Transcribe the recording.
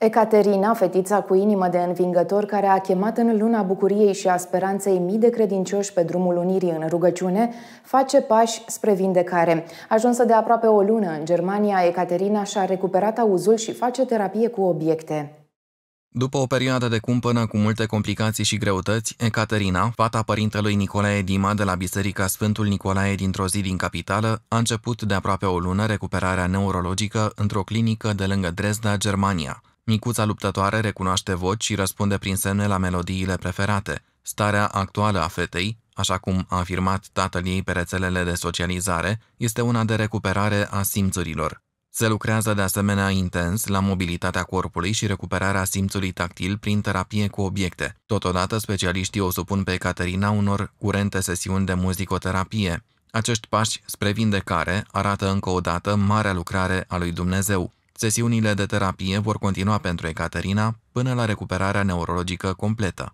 Ecaterina, fetița cu inimă de învingător care a chemat în luna bucuriei și a speranței mii de credincioși pe drumul unirii în rugăciune, face pași spre vindecare. Ajunsă de aproape o lună în Germania, Ecaterina și-a recuperat auzul și face terapie cu obiecte. După o perioadă de cumpănă cu multe complicații și greutăți, Ecaterina, fata părintelui Nicolae Dima de la Biserica Sfântul Nicolae dintr-o zi din capitală, a început de aproape o lună recuperarea neurologică într-o clinică de lângă Dresda, Germania. Micuța luptătoare recunoaște voci și răspunde prin semne la melodiile preferate. Starea actuală a fetei, așa cum a afirmat tatăl ei pe rețelele de socializare, este una de recuperare a simțurilor. Se lucrează de asemenea intens la mobilitatea corpului și recuperarea simțului tactil prin terapie cu obiecte. Totodată, specialiștii o supun pe Caterina unor curente sesiuni de muzicoterapie. Acești pași spre vindecare arată încă o dată marea lucrare a lui Dumnezeu. Sesiunile de terapie vor continua pentru Ecaterina până la recuperarea neurologică completă.